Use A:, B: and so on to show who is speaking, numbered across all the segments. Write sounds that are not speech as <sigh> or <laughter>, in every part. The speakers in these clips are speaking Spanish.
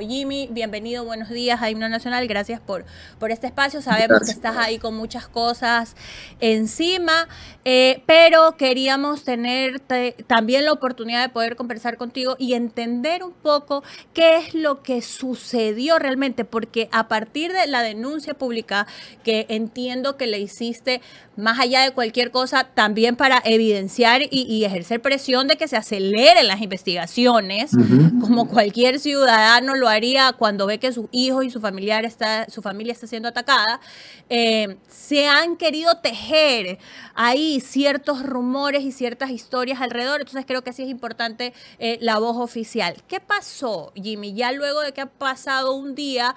A: Jimmy, bienvenido, buenos días a Himno Nacional, gracias por, por este espacio. Sabemos que estás ahí con muchas cosas encima, eh, pero queríamos tener también la oportunidad de poder conversar contigo y entender un poco qué es lo que sucedió realmente, porque a partir de la denuncia pública que entiendo que le hiciste, más allá de cualquier cosa, también para evidenciar y, ejercer presión de que se aceleren las investigaciones, como cualquier ciudadano lo haría cuando ve que su hijo y su, familiar está, su familia está siendo atacada, eh, se han querido tejer ahí ciertos rumores y ciertas historias alrededor. Entonces creo que sí es importante eh, la voz oficial. ¿Qué pasó, Jimmy? Ya luego de que ha pasado un día,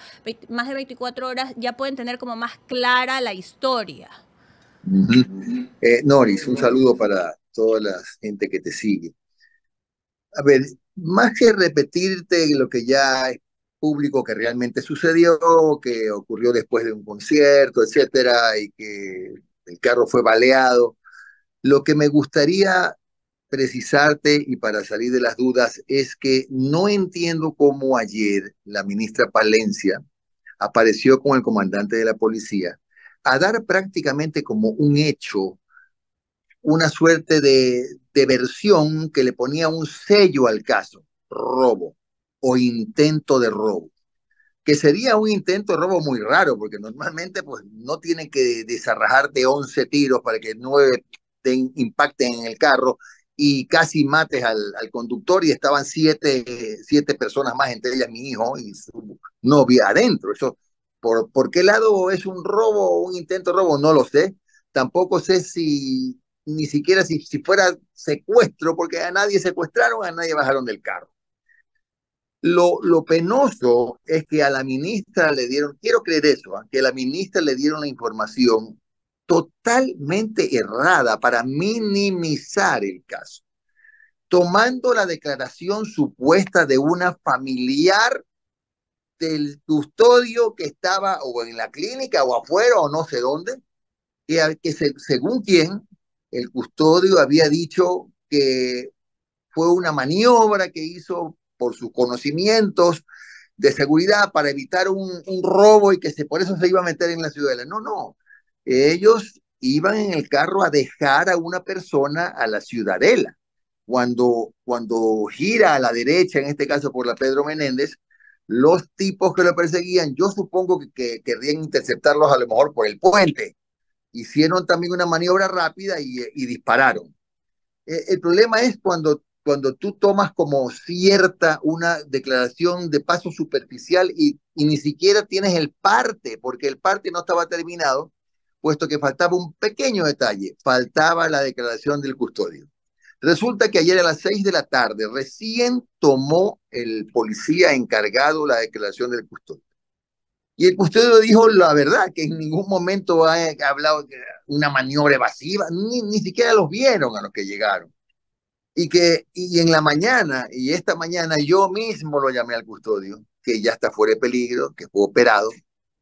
A: más de 24 horas, ya pueden tener como más clara la historia.
B: Eh, Noris, un saludo para toda la gente que te sigue. A ver, más que repetirte lo que ya es público que realmente sucedió, que ocurrió después de un concierto, etcétera, y que el carro fue baleado, lo que me gustaría precisarte y para salir de las dudas es que no entiendo cómo ayer la ministra Palencia apareció con el comandante de la policía a dar prácticamente como un hecho una suerte de, versión que le ponía un sello al caso, robo o intento de robo que sería un intento de robo muy raro, porque normalmente pues, no tiene que desarrajarte 11 tiros para que 9 te impacten en el carro y casi mates al, conductor y estaban siete, siete, personas más, entre ellas mi hijo y su novia adentro. Eso, ¿por, ¿Por qué lado es un robo o un intento de robo? No lo sé. Tampoco sé si ni siquiera si, si fuera secuestro, porque a nadie secuestraron, a nadie bajaron del carro. Lo, lo, penoso es que a la ministra le dieron, quiero creer eso, ¿ah? que a la ministra le dieron la información totalmente errada para minimizar el caso, tomando la declaración supuesta de una familiar del custodio que estaba o en la clínica o afuera o no sé dónde, que, que según quién el custodio había dicho que fue una maniobra que hizo por sus conocimientos de seguridad para evitar un, robo y que se, por eso se iba a meter en la ciudadela. No, no. Ellos iban en el carro a dejar a una persona a la ciudadela. Cuando, cuando gira a la derecha, en este caso por la Pedro Menéndez, los tipos que lo perseguían, yo supongo que, que querrían interceptarlos a lo mejor por el puente, hicieron también una maniobra rápida y, dispararon. Eh, el problema es cuando, cuando tú tomas como cierta una declaración de paso superficial y, ni siquiera tienes el parte, porque el parte no estaba terminado, puesto que faltaba un pequeño detalle, faltaba la declaración del custodio. Resulta que ayer a las seis de la tarde recién tomó el policía encargado la declaración del custodio. Y el custodio dijo la verdad, que en ningún momento ha hablado de una maniobra evasiva, ni, siquiera los vieron a los que llegaron. Y que y en la mañana, y esta mañana yo mismo lo llamé al custodio, que ya está fuera de peligro, que fue operado,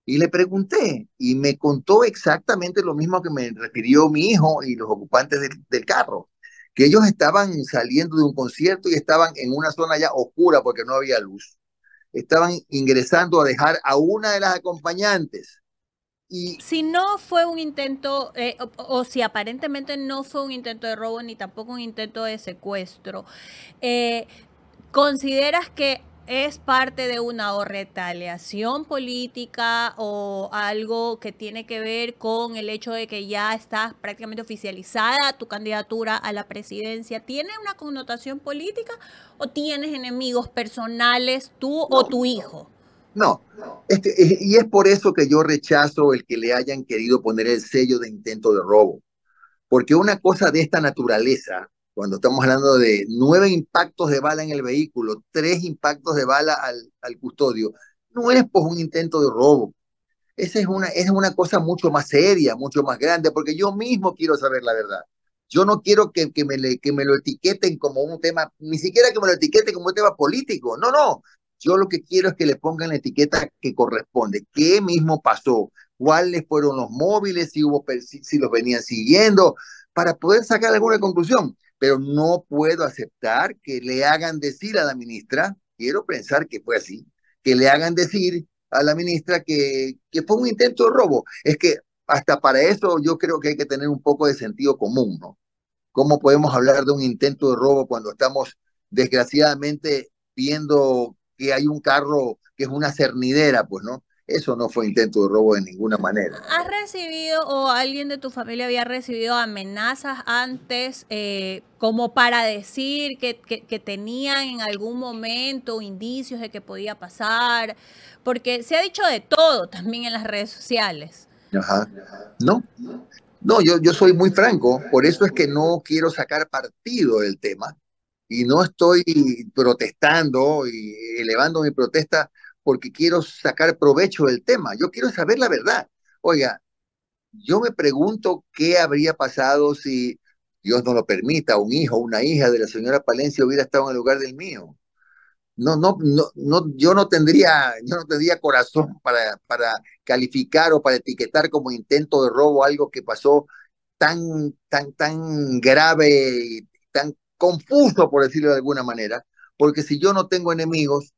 B: y le pregunté, y me contó exactamente lo mismo que me refirió mi hijo y los ocupantes del carro, que ellos estaban saliendo de un concierto y estaban en una zona ya oscura porque no había luz estaban ingresando a dejar a una de las acompañantes.
A: Y... Si no fue un intento, eh, o, si aparentemente no fue un intento de robo ni tampoco un intento de secuestro, eh, ¿consideras que es parte de una retaliación política o algo que tiene que ver con el hecho de que ya está prácticamente oficializada tu candidatura a la presidencia, ¿tiene una connotación política o tienes enemigos personales tú o tu hijo?
B: No, este, eh, y es por eso que yo rechazo el que le hayan querido poner el sello de intento de robo, porque una cosa de esta naturaleza cuando estamos hablando de nueve impactos de bala en el vehículo, tres impactos de bala al, al custodio, no es por pues, un intento de robo. Esa es una, es una cosa mucho más seria, mucho más grande, porque yo mismo quiero saber la verdad. Yo no quiero que, que, me, que me lo etiqueten como un tema, ni siquiera que me lo etiqueten como un tema político. No, no. Yo lo que quiero es que le pongan la etiqueta que corresponde. ¿Qué mismo pasó? ¿Cuáles fueron los móviles? Si, hubo, si los venían siguiendo? Para poder sacar alguna conclusión pero no puedo aceptar que le hagan decir a la ministra, quiero pensar que fue así, que le hagan decir a la ministra que, que fue un intento de robo. Es que hasta para eso yo creo que hay que tener un poco de sentido común, ¿no? ¿Cómo podemos hablar de un intento de robo cuando estamos desgraciadamente viendo que hay un carro que es una cernidera, pues, ¿no? Eso no fue intento de robo de ninguna manera.
A: ¿Has recibido o alguien de tu familia había recibido amenazas antes eh, como para decir que, tenían en algún momento indicios de que podía pasar? Porque se ha dicho de todo también en las redes sociales.
B: Ajá. No, no, yo, yo soy muy franco, por eso es que no quiero sacar partido del tema y no estoy protestando y elevando mi protesta porque quiero sacar provecho del tema, yo quiero saber la verdad. Oiga, yo me pregunto qué habría pasado si Dios no lo permita, un hijo, una hija de la señora Palencia hubiera estado en el lugar del mío. No, no, no, yo no tendría, yo no tendría corazón para, para calificar o para etiquetar como intento de robo algo que pasó tan, tan, tan grave tan confuso, por decirlo de alguna manera, porque si yo no tengo enemigos,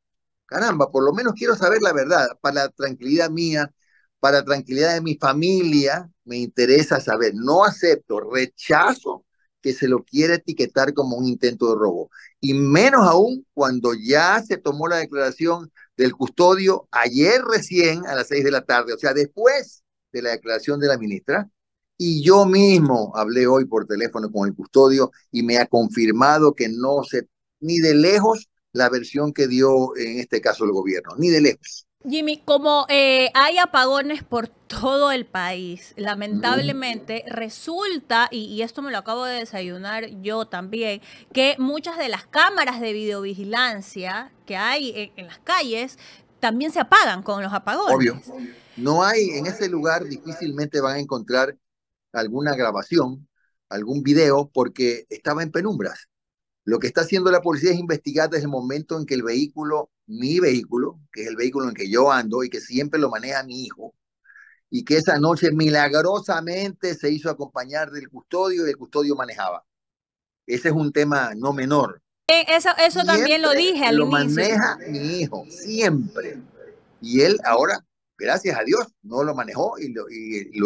B: Caramba, por lo menos quiero saber la verdad. Para la tranquilidad mía, para tranquilidad de mi familia, me interesa saber. No acepto, rechazo que se lo quiera etiquetar como un intento de robo. Y menos aún cuando ya se tomó la declaración del custodio ayer recién a las seis de la tarde, o sea, después de la declaración de la ministra. Y yo mismo hablé hoy por teléfono con el custodio y me ha confirmado que no se, ni de lejos la versión que dio en este caso el gobierno, ni de lejos.
A: Jimmy, como eh, hay apagones por todo el país, lamentablemente resulta, y, esto me lo acabo de desayunar yo también, que muchas de las cámaras de videovigilancia que hay en, en las calles también se apagan con los apagones. Obvio.
B: No hay, en ese lugar difícilmente van a encontrar alguna grabación, algún video, porque estaba en penumbras. Lo que está haciendo la policía es investigar desde el momento en que el vehículo, mi vehículo, que es el vehículo en que yo ando y que siempre lo maneja mi hijo, y que esa noche milagrosamente se hizo acompañar del custodio y el custodio manejaba. Ese es un tema no menor.
A: Eh, eso, también lo dije al lo maneja
B: mi hijo, siempre. Y él ahora, gracias a Dios, no lo manejó y lo,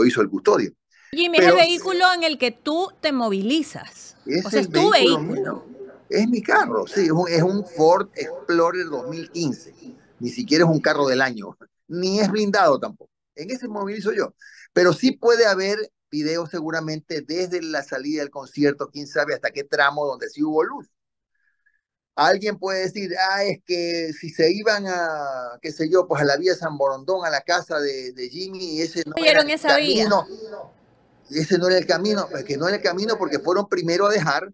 B: hizo el custodio.
A: Jimmy, es el vehículo en el que tú te movilizas. Es o sea, es tu vehículo.
B: Es mi carro, sí, es un, Ford Explorer 2015. Ni siquiera es un carro del año, ni es blindado tampoco. En ese movilizo yo. Pero sí puede haber videos seguramente desde la salida del concierto, quién sabe hasta qué tramo donde sí hubo luz. Alguien puede decir, ah, es que si se iban a, qué sé yo, pues a la vía San Borondón, a la casa de, Jimmy, ese no era esa camino. Ese no era el camino, es pues que no era el camino porque fueron primero a dejar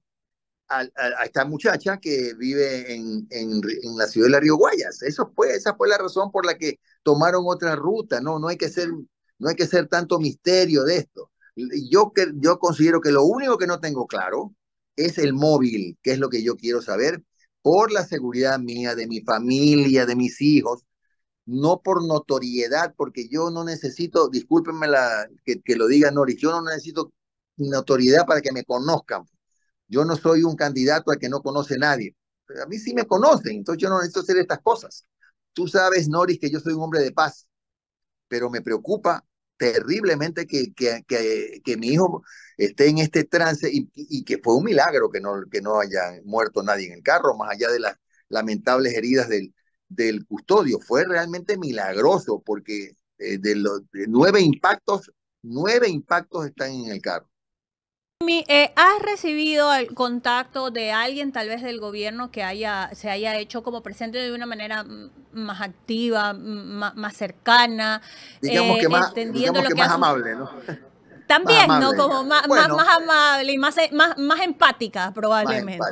B: a, esta muchacha que vive en, en, la ciudad de la Río Guayas. Eso fue, esa fue la razón por la que tomaron otra ruta. No, no hay que ser, no hay que ser tanto misterio de esto. Yo, yo considero que lo único que no tengo claro es el móvil, que es lo que yo quiero saber, por la seguridad mía, de mi familia, de mis hijos, no por notoriedad, porque yo no necesito, discúlpenme la, que, que lo diga Noris, yo no necesito notoriedad para que me conozcan yo no soy un candidato al que no conoce nadie. Pero a mí sí me conocen, entonces yo no necesito hacer estas cosas. Tú sabes, Noris, que yo soy un hombre de paz, pero me preocupa terriblemente que, que, mi hijo esté en este trance y, que fue un milagro que no, que no haya muerto nadie en el carro, más allá de las lamentables heridas del, del custodio. Fue realmente milagroso porque eh, de los nueve impactos, nueve impactos están en el carro.
A: Eh, ¿Has recibido el contacto de alguien, tal vez del gobierno, que haya, se haya hecho como presente de una manera más activa, más, cercana? Eh, más, entendiendo lo que, amable,
B: <laughs> También, ¿no? Como más,
A: amable y más, eh, más, empática, probablemente.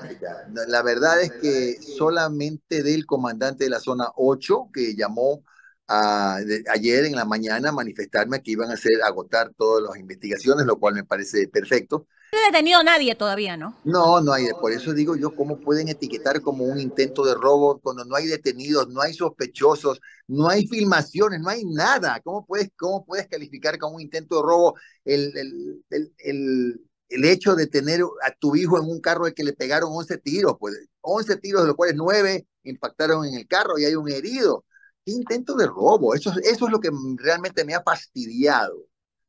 B: La verdad es que solamente del comandante de la zona 8, que llamó ayer en la mañana manifestarme que iban a hacer agotar todas las investigaciones, lo cual me parece perfecto.
A: No ha detenido a nadie todavía, ¿no?
B: No, no hay. Por eso digo yo, ¿cómo pueden etiquetar como un intento de robo cuando no hay detenidos, no hay sospechosos, no hay filmaciones, no hay nada? ¿Cómo puedes, cómo puedes calificar como un intento de robo el, el, el, el hecho de tener a tu hijo en un carro al que le pegaron 11 tiros, pues 11 tiros de los cuales 9 impactaron en el carro y hay un herido intento de robo? Eso, eso es lo que realmente me ha fastidiado,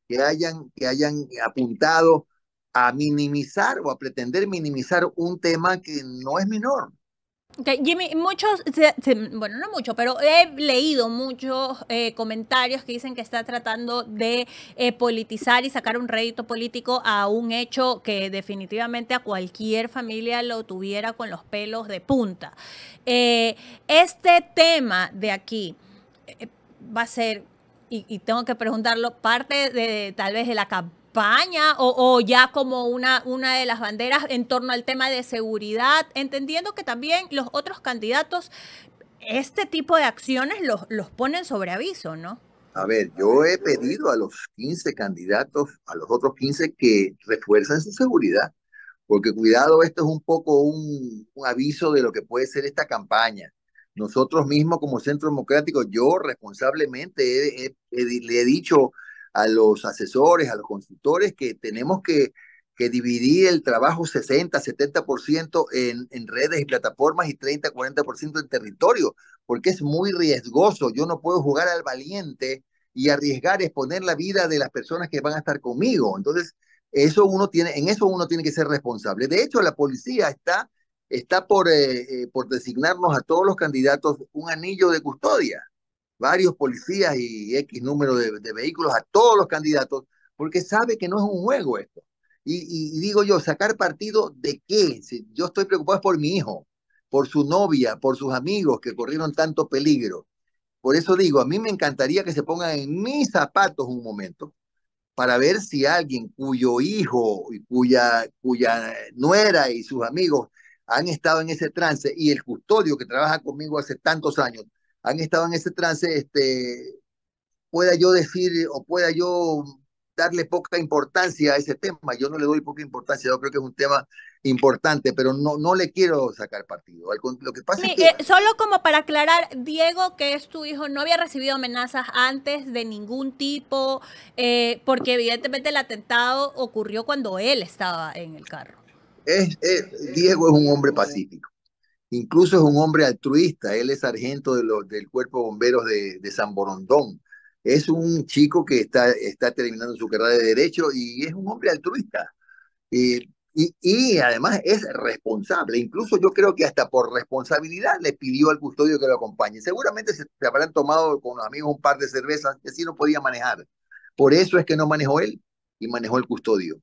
B: que hayan, que hayan apuntado a minimizar o a pretender minimizar un tema que no es menor.
A: Jimmy, muchos, bueno, no mucho, pero he leído muchos eh, comentarios que dicen que está tratando de eh, politizar y sacar un rédito político a un hecho que definitivamente a cualquier familia lo tuviera con los pelos de punta. Eh, este tema de aquí va a ser, y, tengo que preguntarlo, parte de tal vez de la campaña o, ya como una, una de las banderas en torno al tema de seguridad, entendiendo que también los otros candidatos este tipo de acciones los, los ponen sobre aviso, ¿no?
B: A ver, yo he pedido a los 15 candidatos, a los otros 15 que refuercen su seguridad, porque cuidado, esto es un poco un, un aviso de lo que puede ser esta campaña. Nosotros mismos como Centro Democrático, yo responsablemente le he dicho a los asesores, a los consultores, que tenemos que, que dividir el trabajo 60, 70% en, en redes y plataformas y 30, 40% en territorio, porque es muy riesgoso. Yo no puedo jugar al valiente y arriesgar exponer la vida de las personas que van a estar conmigo. Entonces, eso uno tiene, en eso uno tiene que ser responsable. De hecho, la policía está, está por, eh, eh, por designarnos a todos los candidatos un anillo de custodia varios policías y X número de, vehículos a todos los candidatos, porque sabe que no es un juego esto. Y, digo yo, sacar partido de qué? yo estoy preocupado por mi hijo, por su novia, por sus amigos que corrieron tanto peligro. Por eso digo, a mí me encantaría que se pongan en mis zapatos un momento para ver si alguien cuyo hijo y cuya, cuya nuera y sus amigos han estado en ese trance y el custodio que trabaja conmigo hace tantos años han estado en ese trance, este, pueda yo decir o pueda yo darle poca importancia a ese tema. Yo no le doy poca importancia, yo creo que es un tema importante, pero no, no le quiero sacar partido. Lo que pasa
A: eh, solo como para aclarar, Diego, que es tu hijo, no había recibido amenazas antes de ningún tipo, eh, porque evidentemente el atentado ocurrió cuando él estaba en el carro.
B: Diego es un hombre pacífico. Incluso es un hombre altruista, él es sargento de del Cuerpo Bomberos de, San Borondón. Es un chico que está, está terminando su carrera de derecho y es un hombre altruista. Y, además es responsable. Incluso yo creo que hasta por responsabilidad le pidió al custodio que lo acompañe. Seguramente se habrán tomado con los amigos un par de cervezas que así no podía manejar. Por eso es que no manejó él y manejó el custodio.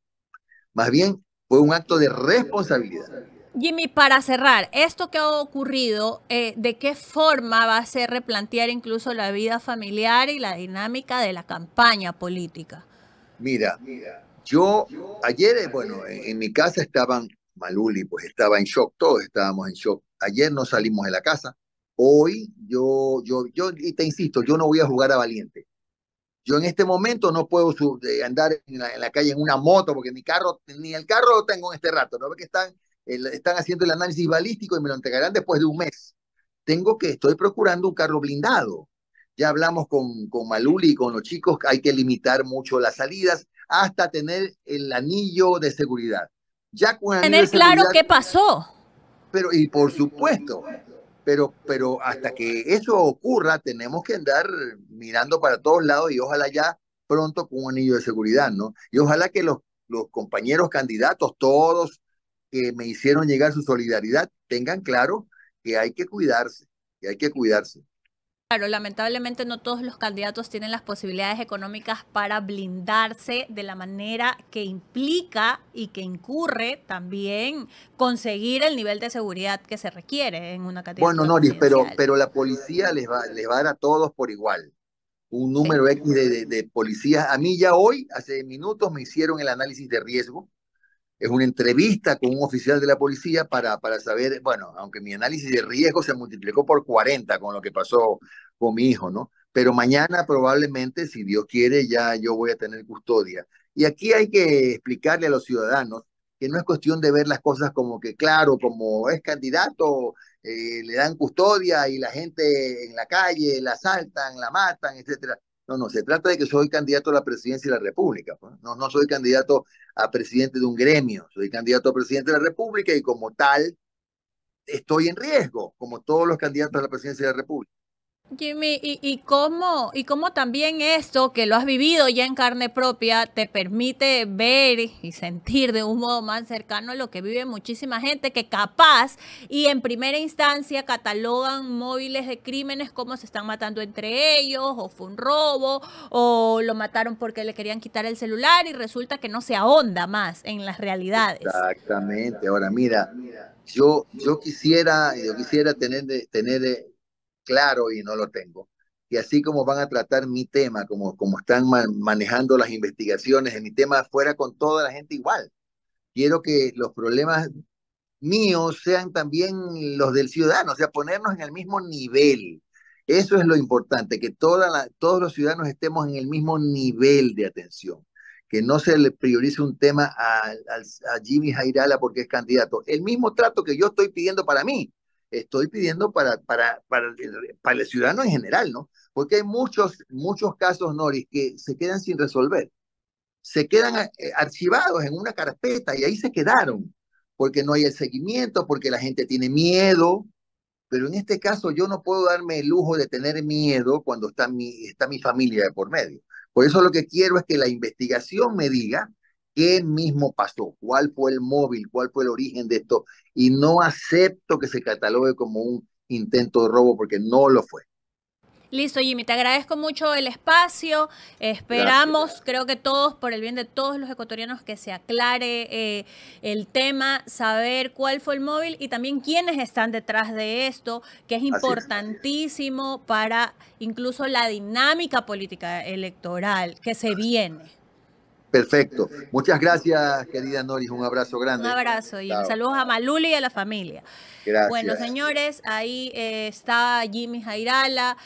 B: Más bien fue un acto de responsabilidad.
A: Jimmy, para cerrar, esto que ha ocurrido, eh, ¿de qué forma va a ser replantear incluso la vida familiar y la dinámica de la campaña política?
B: Mira, yo ayer, eh, bueno, en, mi casa estaban, Maluli, pues estaba en shock, todos estábamos en shock. Ayer no salimos de la casa. Hoy yo, yo, yo, y te insisto, yo no voy a jugar a valiente. Yo en este momento no puedo andar en la, calle en una moto porque mi carro, ni el carro lo tengo en este rato, ¿no? Porque están están haciendo el análisis balístico y me lo entregarán después de un mes. Tengo que, estoy procurando un carro blindado. Ya hablamos con, con Maluli y con los chicos, hay que limitar mucho las salidas hasta tener el anillo de seguridad. Ya con tener claro qué
A: pasó.
B: Pero, y por supuesto, pero, pero hasta que eso ocurra, tenemos que andar mirando para todos lados y ojalá ya pronto con un anillo de seguridad, ¿no? Y ojalá que los, los compañeros candidatos, todos que me hicieron llegar su solidaridad, tengan claro que hay que cuidarse, que hay que cuidarse.
A: Claro, lamentablemente no todos los candidatos tienen las posibilidades económicas para blindarse de la manera que implica y que incurre también conseguir el nivel de seguridad que se requiere en una categoría. Bueno, Noris,
B: pero, pero la policía les va, les va a dar a todos por igual. Un número X de policías. A mí ya hoy, hace minutos, me hicieron el análisis de riesgo es una entrevista con un oficial de la policía para, para saber, bueno, aunque mi análisis de riesgo se multiplicó por 40 con lo que pasó con mi hijo, ¿no? Pero mañana probablemente, si Dios quiere, ya yo voy a tener custodia. Y aquí hay que explicarle a los ciudadanos que no es cuestión de ver las cosas como que, claro, como es candidato, eh, le dan custodia y la gente en la calle la asaltan, la matan, etcétera. No, no, se trata de que soy candidato a la presidencia de la República. Pues. No, no soy candidato a presidente de un gremio, soy candidato a presidente de la República y como tal estoy en riesgo, como todos los candidatos a la presidencia de la República.
A: Jimmy, y, y, cómo, y cómo también esto que lo has vivido ya en carne propia te permite ver y sentir de un modo más cercano lo que vive muchísima gente que capaz y en primera instancia catalogan móviles de crímenes, como se están matando entre ellos, o fue un robo, o lo mataron porque le querían quitar el celular y resulta que no se ahonda más en las realidades.
B: Exactamente, ahora mira, yo, yo quisiera, yo quisiera tener, tener eh, claro y no lo tengo. Y así como van a tratar mi tema, como, como están manejando las investigaciones en mi tema fuera con toda la gente igual. Quiero que los problemas míos sean también los del ciudadano, o sea, ponernos en el mismo nivel. Eso es lo importante, que toda todos los ciudadanos estemos en el mismo nivel de atención, que no se le priorice un tema a, a Jimmy Jairala porque es candidato. El mismo trato que yo estoy pidiendo para mí, estoy pidiendo para, para, para, el, ciudadano en general, ¿no? Porque hay muchos, muchos casos, Noris, que se quedan sin resolver. Se quedan eh, archivados en una carpeta y ahí se quedaron, porque no hay el seguimiento, porque la gente tiene miedo. Pero en este caso yo no puedo darme el lujo de tener miedo cuando está mi, está mi familia de por medio. Por eso lo que quiero es que la investigación me diga qué mismo pasó, cuál fue el móvil, cuál fue el origen de esto, y no acepto que se catalogue como un intento de robo porque no lo fue.
A: Listo, Jimmy, te agradezco mucho el espacio. Esperamos, creo que todos, por el bien de todos los ecuatorianos, que se aclare eh, el tema, saber cuál fue el móvil y también quiénes están detrás de esto, que es importantísimo para incluso la dinámica política electoral que se viene.
B: Perfecto. Muchas gracias, querida Noris. Un abrazo grande. Un abrazo y un saludos
A: a Maluli y a la familia. Gracias. Bueno, señores, ahí eh, está Jimmy Jairala.